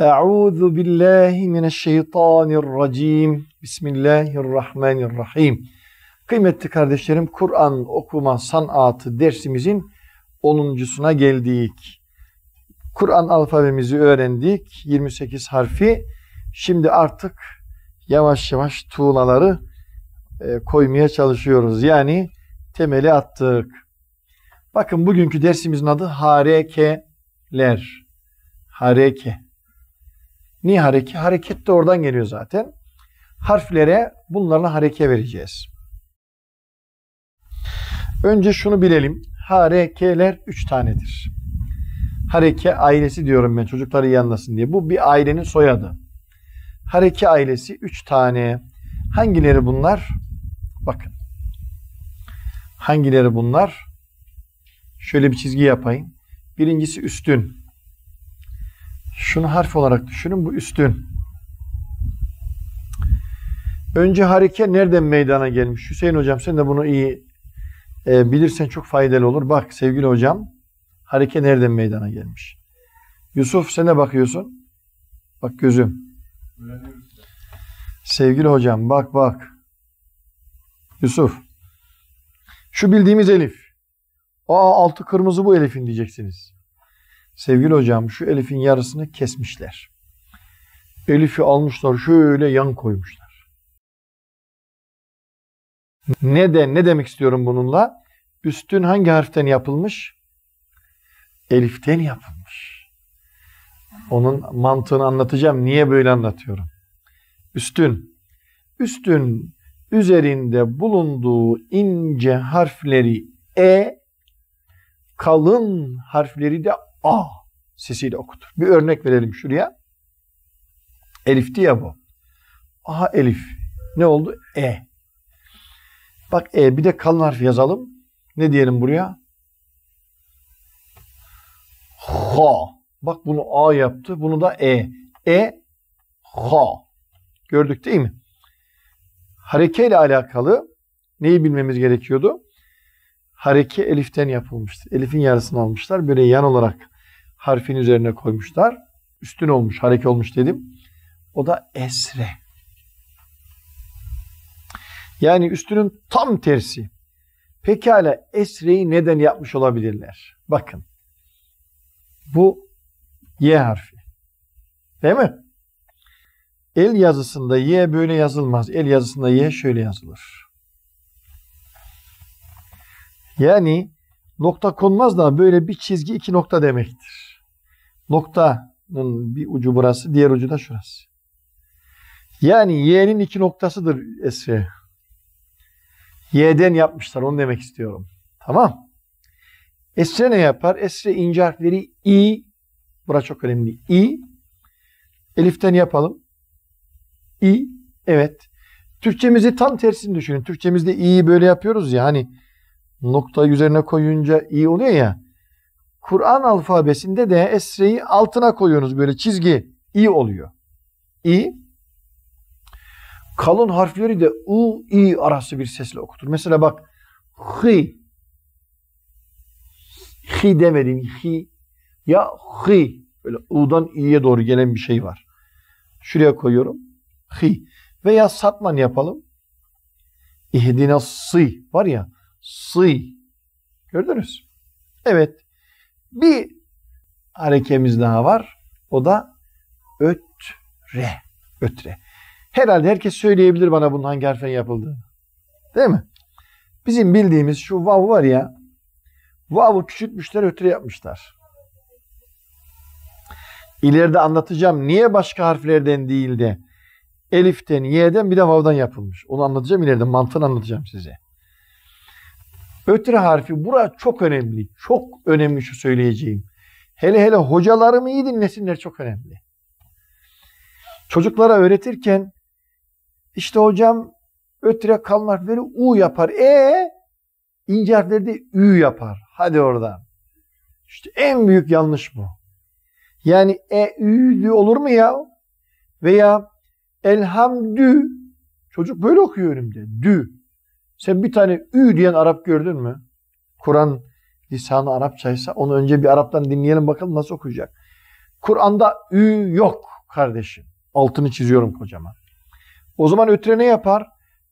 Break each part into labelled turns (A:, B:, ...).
A: Euzu billahi mineşşeytanirracim. Bismillahirrahmanirrahim. Kıymetli kardeşlerim, Kur'an okuma sanatı dersimizin 10.suna geldik. Kur'an alfabemizi öğrendik. 28 harfi. Şimdi artık yavaş yavaş tuğlaları e, koymaya çalışıyoruz. Yani temeli attık. Bakın bugünkü dersimizin adı harekeler. Hareke Ni hareket? Hareket de oradan geliyor zaten. Harflere bunlarla hareke vereceğiz. Önce şunu bilelim. Harekeler üç tanedir. Hareke ailesi diyorum ben çocukları iyi anlasın diye. Bu bir ailenin soyadı. Hareke ailesi üç tane. Hangileri bunlar? Bakın. Hangileri bunlar? Şöyle bir çizgi yapayım. Birincisi üstün. Şunu harf olarak düşünün. Bu üstün. Önce harike nereden meydana gelmiş? Hüseyin hocam sen de bunu iyi e, bilirsen çok faydalı olur. Bak sevgili hocam harike nereden meydana gelmiş? Yusuf sen de bakıyorsun. Bak gözüm. Sevgili hocam bak bak. Yusuf. Şu bildiğimiz elif. Aa altı kırmızı bu elifin diyeceksiniz sevgili hocam şu elifin yarısını kesmişler. Elifi almışlar şöyle yan koymuşlar. Neden? ne demek istiyorum bununla? Üstün hangi harften yapılmış? Eliften yapılmış. Onun mantığını anlatacağım. Niye böyle anlatıyorum? Üstün. Üstün üzerinde bulunduğu ince harfleri e, kalın harfleri de A ah, sesiyle okutur. Bir örnek verelim şuraya. Elif'ti ya bu. A elif. Ne oldu? E. Bak E bir de kalın harf yazalım. Ne diyelim buraya? Ha. Bak bunu A yaptı. Bunu da E. E. Ha. Gördük değil mi? Harekeyle alakalı neyi bilmemiz gerekiyordu? Hareki eliften yapılmıştır. Elifin yarısını almışlar. Böyle yan olarak harfin üzerine koymuşlar. Üstün olmuş, hareke olmuş dedim. O da esre. Yani üstünün tam tersi. Pekala esreyi neden yapmış olabilirler? Bakın. Bu Y harfi. Değil mi? El yazısında Y böyle yazılmaz. El yazısında Y şöyle yazılır. Yani nokta konmaz da böyle bir çizgi iki nokta demektir. Noktanın bir ucu burası, diğer ucu da şurası. Yani y'nin iki noktasıdır esri. Y'den yapmışlar, onu demek istiyorum. Tamam. Esre ne yapar? Esre ince harfleri i, bura çok önemli, i. Eliften yapalım. i, evet. Türkçemizi tam tersini düşünün. Türkçemizde i'yi böyle yapıyoruz ya hani nokta üzerine koyunca iyi oluyor ya. Kur'an alfabesinde de esreyi altına koyuyorsunuz böyle çizgi. iyi oluyor. i kalın harfleri de u, i arası bir sesle okutur. Mesela bak hi hi demedim hi ya hi böyle u'dan i'ye doğru gelen bir şey var. Şuraya koyuyorum. Hi veya satman yapalım. İhdine si var ya Sıy. Gördünüz. Evet. Bir harekemiz daha var. O da ötre. Ötre. Herhalde herkes söyleyebilir bana bunun hangi harfen yapıldığını. Değil mi? Bizim bildiğimiz şu vav var ya. Vav'ı küçültmüşler ötre yapmışlar. İleride anlatacağım niye başka harflerden değil de Elif'ten, Y'den bir de Vav'dan yapılmış. Onu anlatacağım ileride mantığını anlatacağım size. Ötre harfi bura çok önemli. Çok önemli şu söyleyeceğim. Hele hele hocalarım iyi dinlesinler çok önemli. Çocuklara öğretirken işte hocam ötre kalın harfleri U yapar. E ince harfleri Ü yapar. Hadi oradan. İşte en büyük yanlış bu. Yani e ü olur mu ya? Veya elhamdü çocuk böyle okuyor önümde. Dü. Sen bir tane ü diyen Arap gördün mü? Kur'an lisanı Arapçaysa onu önce bir Arap'tan dinleyelim bakalım nasıl okuyacak. Kur'an'da ü yok kardeşim. Altını çiziyorum kocaman. O zaman ötre ne yapar?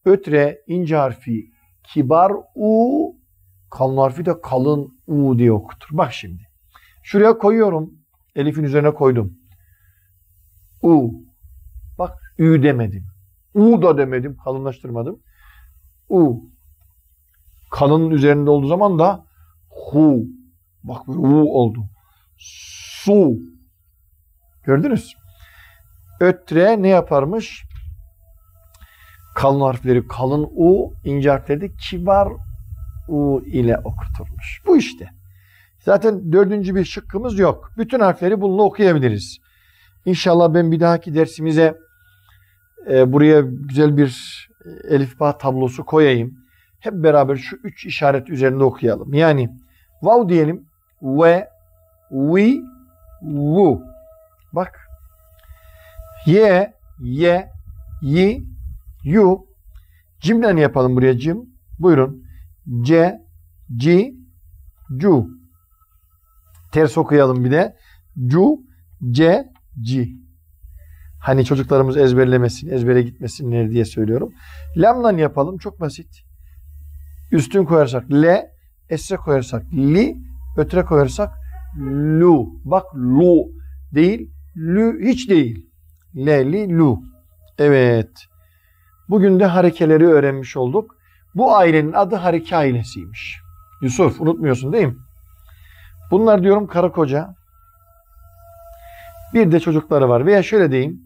A: Ötre ince harfi kibar u, kalın harfi de kalın u diye okutur. Bak şimdi. Şuraya koyuyorum. Elif'in üzerine koydum. U. Bak ü demedim. U da demedim. Kalınlaştırmadım. U. Kanın üzerinde olduğu zaman da hu. Bak böyle u oldu. Su. Gördünüz. Ötre ne yaparmış? Kalın harfleri kalın u, ince harfleri kibar u ile okuturmuş. Bu işte. Zaten dördüncü bir şıkkımız yok. Bütün harfleri bununla okuyabiliriz. İnşallah ben bir dahaki dersimize e, buraya güzel bir elifba tablosu koyayım. Hep beraber şu üç işaret üzerinde okuyalım. Yani vav diyelim ve we wu. Bak. Ye ye yi yu. Cimden yapalım buraya cim. Buyurun. C ci cu. Ters okuyalım bir de. Cu c ci. Hani çocuklarımız ezberlemesin, ezbere gitmesinler diye söylüyorum. Lamdan yapalım. Çok basit. Üstün koyarsak le, esre koyarsak li, ötre koyarsak lu. Bak lu değil, lü hiç değil. Le, li, lu. Evet. Bugün de harekeleri öğrenmiş olduk. Bu ailenin adı hareke ailesiymiş. Yusuf unutmuyorsun değil mi? Bunlar diyorum karı koca. Bir de çocukları var. Veya şöyle diyeyim.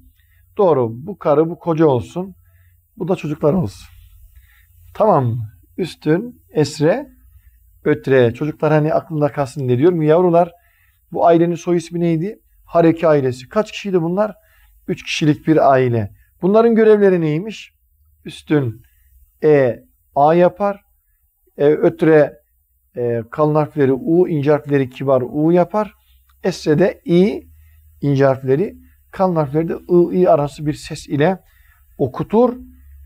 A: Doğru bu karı bu koca olsun. Bu da çocuklar olsun. Tamam üstün esre ötre. Çocuklar hani aklında kalsın ne diyorum yavrular. Bu ailenin soy ismi neydi? Hareki ailesi. Kaç kişiydi bunlar? Üç kişilik bir aile. Bunların görevleri neymiş? Üstün e a yapar. E, ötre e, kalın harfleri u, ince harfleri kibar u yapar. Esre de i, ince harfleri Kalın harflerde ı, i arası bir ses ile okutur.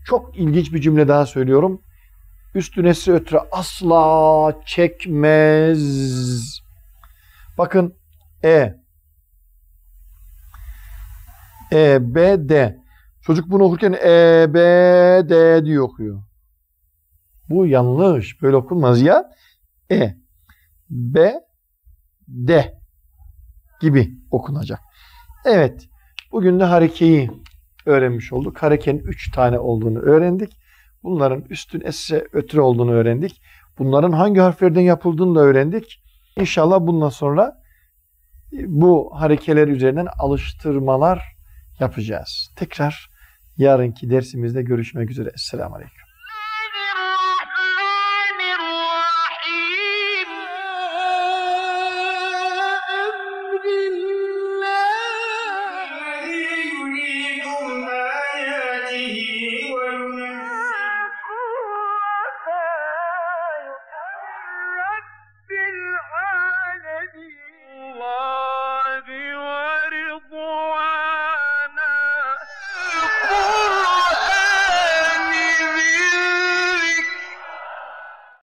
A: Çok ilginç bir cümle daha söylüyorum. Üstüne size ötürü asla çekmez. Bakın e e b d Çocuk bunu okurken e b d diye okuyor. Bu yanlış. Böyle okunmaz ya. E b d gibi okunacak. Evet. Bugün de harekeyi öğrenmiş olduk. Harekenin üç tane olduğunu öğrendik. Bunların üstün esse ötürü olduğunu öğrendik. Bunların hangi harflerden yapıldığını da öğrendik. İnşallah bundan sonra e, bu harekeler üzerinden alıştırmalar yapacağız. Tekrar yarınki dersimizde görüşmek üzere. Esselamu Aleyküm.